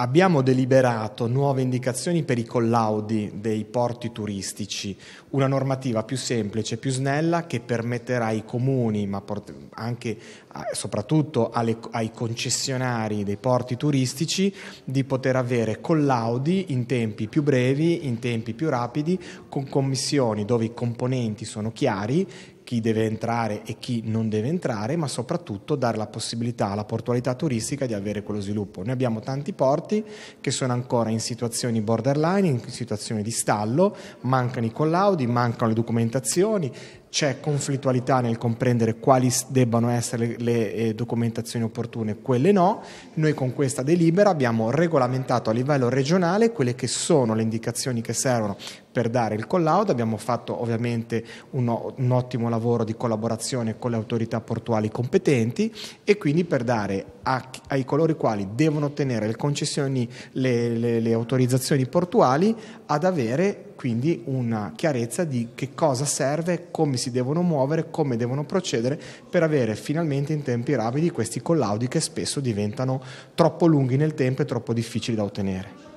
abbiamo deliberato nuove indicazioni per i collaudi dei porti turistici, una normativa più semplice, più snella che permetterà ai comuni, ma anche soprattutto alle, ai concessionari dei porti turistici, di poter avere collaudi in tempi più brevi, in tempi più rapidi, con commissioni dove i componenti sono chiari chi deve entrare e chi non deve entrare, ma soprattutto dare la possibilità alla portualità turistica di avere quello sviluppo. Noi abbiamo tanti porti che sono ancora in situazioni borderline, in situazioni di stallo, mancano i collaudi, mancano le documentazioni, c'è conflittualità nel comprendere quali debbano essere le, le, eh, documentazioni opportune e quelle no. Noi con questa delibera abbiamo regolamentato a livello regionale quelle che sono le indicazioni che servono per dare il collaudo, abbiamo fatto ovviamente un, un ottimo lavoro di collaborazione con le autorità portuali competenti e quindi per dare a, ai coloro i quali devono ottenere le, le, le autorizzazioni portuali ad avere quindi una chiarezza di che cosa serve, come si devono muovere, come devono procedere per avere finalmente in tempi rapidi questi collaudi che spesso diventano troppo lunghi nel tempo e troppo difficili da ottenere.